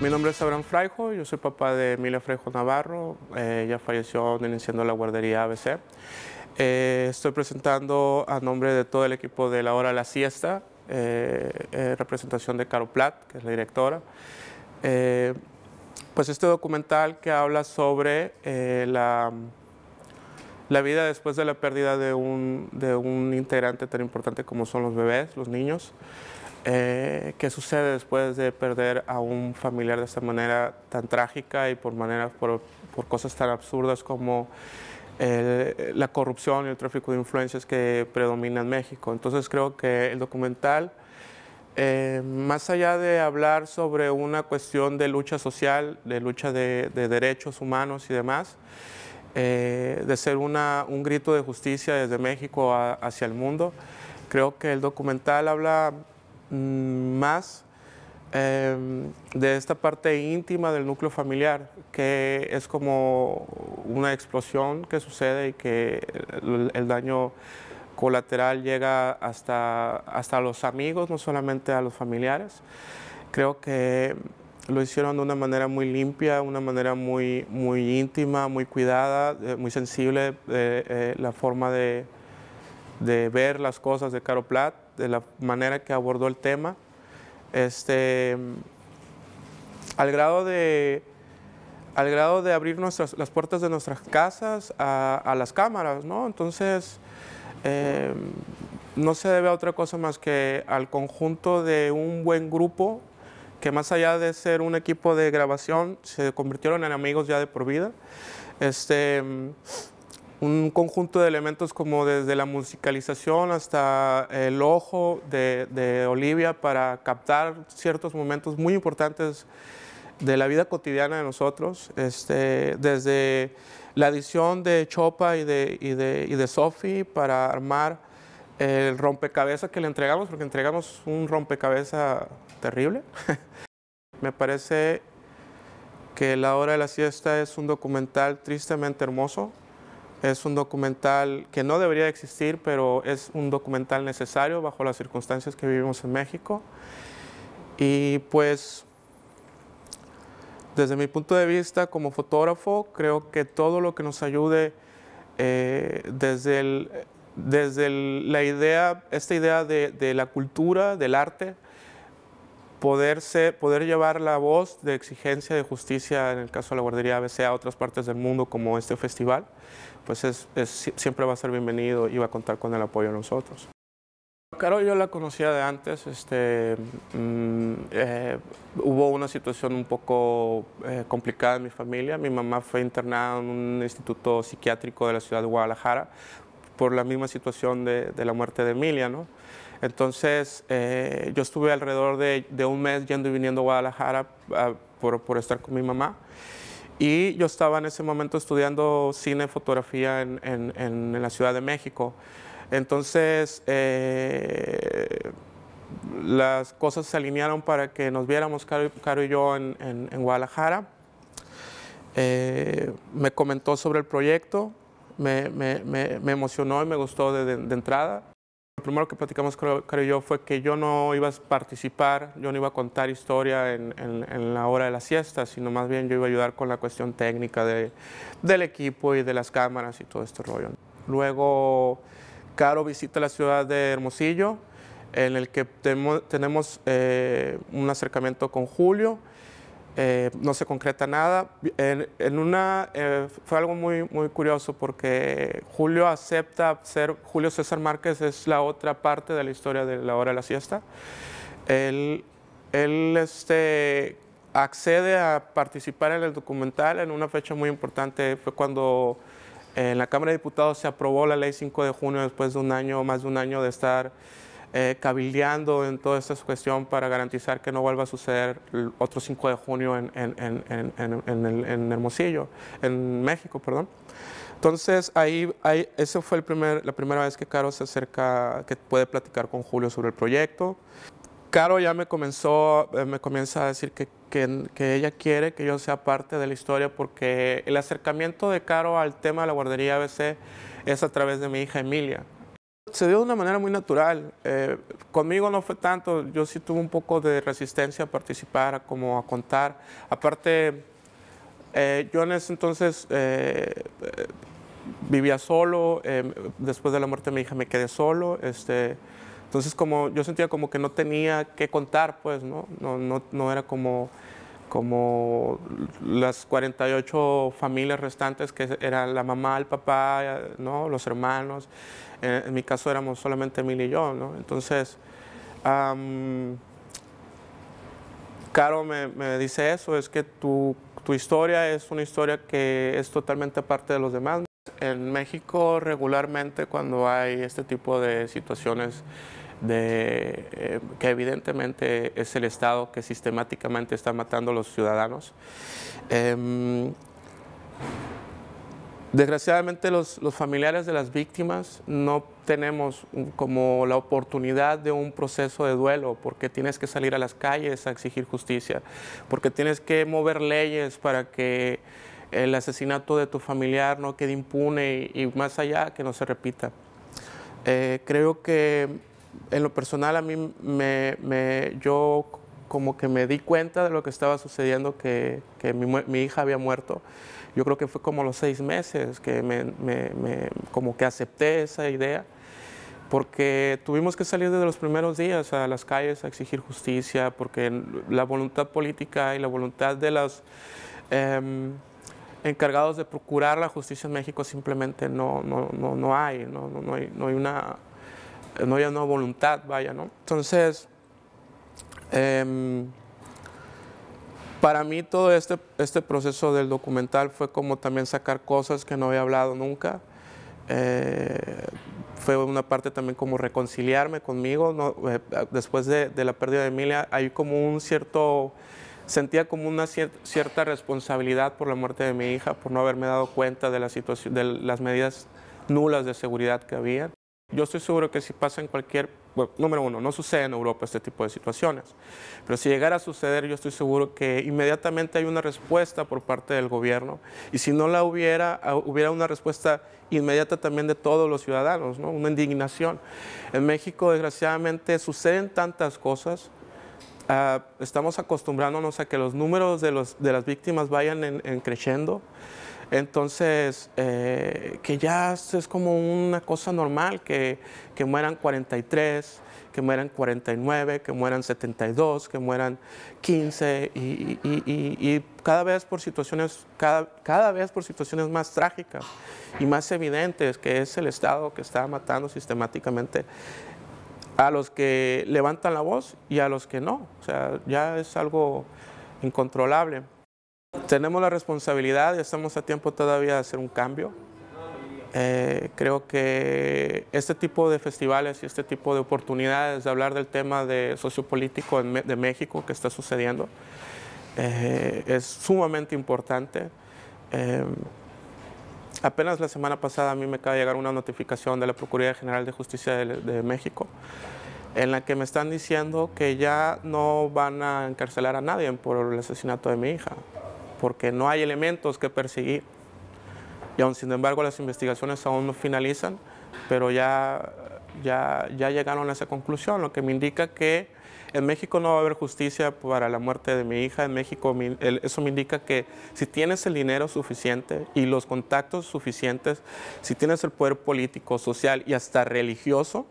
Mi nombre es Abraham Fraijo, yo soy papá de Emilia Fraijo Navarro, eh, ella falleció iniciando la guardería ABC. Eh, estoy presentando a nombre de todo el equipo de La Hora de la Siesta eh, eh, representación de Caro Platt, que es la directora. Eh, pues este documental que habla sobre la, la, vida después de la pérdida de un, de un integrante tan importante como son los bebés, los niños. ¿Qué sucede después de perder a un familiar de esta manera tan trágica y por, manera, por, por cosas tan absurdas como la corrupción y el tráfico de influencias que predomina en México. Entonces creo que el documental, eh, más allá de hablar sobre una cuestión de lucha social, de lucha de, derechos humanos y demás, eh, de ser una, un grito de justicia desde México hacia el mundo, creo que el documental habla mm, más Em, de esta parte íntima del núcleo familiar, que es como una explosión que sucede y que el, daño colateral llega hasta, hasta los amigos, no solamente a los familiares. Creo que lo hicieron de una manera muy limpia, una manera muy, muy íntima, muy cuidada, eh, muy sensible, eh, eh, la forma de, ver las cosas de Caro Platt, de la manera que abordó el tema. Este, al grado de al grado de abrir nuestras, las puertas de nuestras casas a, las cámaras, ¿no? Entonces, em, no se debe a otra cosa más que al conjunto de un buen grupo que más allá de ser un equipo de grabación, se convirtieron en amigos ya de por vida. Este, un conjunto de elementos como desde la musicalización hasta el ojo de, Olivia para captar ciertos momentos muy importantes de la vida cotidiana de nosotros, este, desde la adición de Chopa y de, y y de Sophie para armar el rompecabezas que le entregamos, porque entregamos un rompecabezas terrible. Me parece que La hora de la siesta es un documental tristemente hermoso, es un documental que no debería existir, pero es un documental necesario bajo las circunstancias que vivimos en México. Y pues, desde mi punto de vista como fotógrafo, creo que todo lo que nos ayude eh, desde, la idea, esta idea de la cultura, del arte, poderse, poder llevar la voz de exigencia de justicia, en el caso de la guardería ABC, a otras partes del mundo como este festival, pues es, siempre va a ser bienvenido y va a contar con el apoyo de nosotros. claro yo la conocía de antes, este, mm, eh, hubo una situación un poco eh, complicada en mi familia, mi mamá fue internada en un instituto psiquiátrico de la ciudad de Guadalajara por la misma situación de, la muerte de Emilia. ¿no? Entonces, eh, yo estuve alrededor de, un mes yendo y viniendo a Guadalajara ah, por, estar con mi mamá. Y yo estaba en ese momento estudiando cine y fotografía en, la Ciudad de México. Entonces, eh, las cosas se alinearon para que nos viéramos, Caro, y yo, en, Guadalajara. Eh, me comentó sobre el proyecto me, emocionó y me gustó de, entrada. Lo primero que platicamos, creo, yo, fue que yo no iba a participar, yo no iba a contar historia en, la hora de la siesta, sino más bien yo iba a ayudar con la cuestión técnica del equipo y de las cámaras y todo este rollo. Luego, Caro visita la ciudad de Hermosillo, en el que tenemos eh, un acercamiento con Julio, eh, no se concreta nada. En, una, eh, fue algo muy, muy curioso porque Julio acepta ser, Julio César Márquez es la otra parte de la historia de la hora de la siesta. Él, él este, accede a participar en el documental en una fecha muy importante, fue cuando eh, en la Cámara de Diputados se aprobó la ley 5 de junio después de un año, más de un año de estar eh, en toda esta cuestión para garantizar que no vuelva a suceder el otro 5 de junio en, en, en, Hermosillo, en México, perdón. Entonces, ahí, ahí esa fue la primera vez que Caro se acerca, que puede platicar con Julio sobre el proyecto. Caro ya me comenzó, eh, me comienza a decir que, que, que, ella quiere que yo sea parte de la historia porque el acercamiento de Caro al tema de la guardería ABC es a través de mi hija Emilia. Se dio de una manera muy natural. Eh, conmigo no fue tanto, yo sí tuve un poco de resistencia a participar, como a contar. Aparte, eh, yo en ese entonces eh, vivía solo, después de la muerte de mi hija me quedé solo. Este, entonces como yo sentía como que no tenía que contar, pues, ¿no? No, no era como como las 48 familias restantes, que eran la mamá, el papá, ¿no? los hermanos. En, mi caso éramos solamente Emil y yo, ¿no? Entonces, Caro me, dice eso, es que tu, tu historia es una historia que es totalmente aparte de los demás. En México regularmente cuando hay este tipo de situaciones de, eh, que evidentemente es el Estado que sistemáticamente está matando a los ciudadanos. Em, desgraciadamente los, los, familiares de las víctimas no tenemos como la oportunidad de un proceso de duelo porque tienes que salir a las calles a exigir justicia, porque tienes que mover leyes para que el asesinato de tu familiar no quede impune y, más allá que no se repita. Eh, creo que en lo personal a mí me, yo como que me di cuenta de lo que estaba sucediendo, que, que mi, hija había muerto. Yo creo que fue como los seis meses que me, como que acepté esa idea, porque tuvimos que salir desde los primeros días a las calles a exigir justicia, porque la voluntad política y la voluntad de los em, encargados de procurar la justicia en México simplemente no, no, no, no hay, no, no, hay, no hay una no había no voluntad, vaya, ¿no? Entonces, em, para mí todo este, este proceso del documental fue como también sacar cosas que no había hablado nunca. Eh, fue una parte también como reconciliarme conmigo. Eh, después de, la pérdida de Emilia, hay como un cierto, sentía como una cierta responsabilidad por la muerte de mi hija, por no haberme dado cuenta de, la situación, de las medidas nulas de seguridad que había. Yo estoy seguro que si pasa en cualquier, bueno, número uno, no sucede en Europa este tipo de situaciones, pero si llegara a suceder, yo estoy seguro que inmediatamente hay una respuesta por parte del gobierno y si no la hubiera, ah, hubiera una respuesta inmediata también de todos los ciudadanos, ¿no? una indignación. En México, desgraciadamente, suceden tantas cosas. Ah, estamos acostumbrándonos a que los números de, los, de las víctimas vayan en, creciendo. Entonces, eh, que ya es como una cosa normal que, que mueran 43, que mueran 49, que mueran 72, que mueran 15 y, y cada vez por situaciones cada, cada, vez por situaciones más trágicas y más evidentes que es el Estado que está matando sistemáticamente a los que levantan la voz y a los que no. O sea, ya es algo incontrolable. Tenemos la responsabilidad y estamos a tiempo todavía de hacer un cambio. Eh, creo que este tipo de festivales y este tipo de oportunidades de hablar del tema de sociopolítico de México que está sucediendo eh, es sumamente importante. Eh, apenas la semana pasada a mí me acaba de llegar una notificación de la Procuraduría General de Justicia de México en la que me están diciendo que ya no van a encarcelar a nadie por el asesinato de mi hija porque no hay elementos que perseguir. Y aún sin embargo las investigaciones aún no finalizan, pero ya, ya, ya llegaron a esa conclusión, lo que me indica que en México no va a haber justicia para la muerte de mi hija. En México eso me indica que si tienes el dinero suficiente y los contactos suficientes, si tienes el poder político, social y hasta religioso,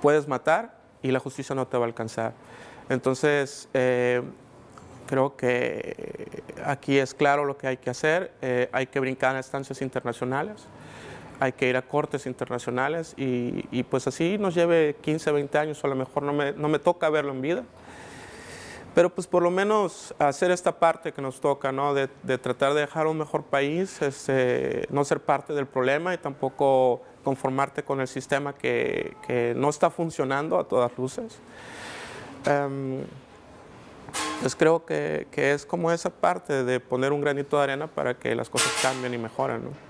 puedes matar y la justicia no te va a alcanzar. Entonces, eh, creo que eh, aquí es claro lo que hay que hacer. Eh, hay que brincar a estancias internacionales, hay que ir a cortes internacionales y, pues así nos lleve 15, 20 años, a lo mejor no me, toca verlo en vida. Pero pues por lo menos hacer esta parte que nos toca, De, tratar de dejar un mejor país, este, no ser parte del problema y tampoco conformarte con el sistema que, no está funcionando a todas luces. Em, entonces creo que, es como esa parte de poner un granito de arena para que las cosas cambien y mejoren.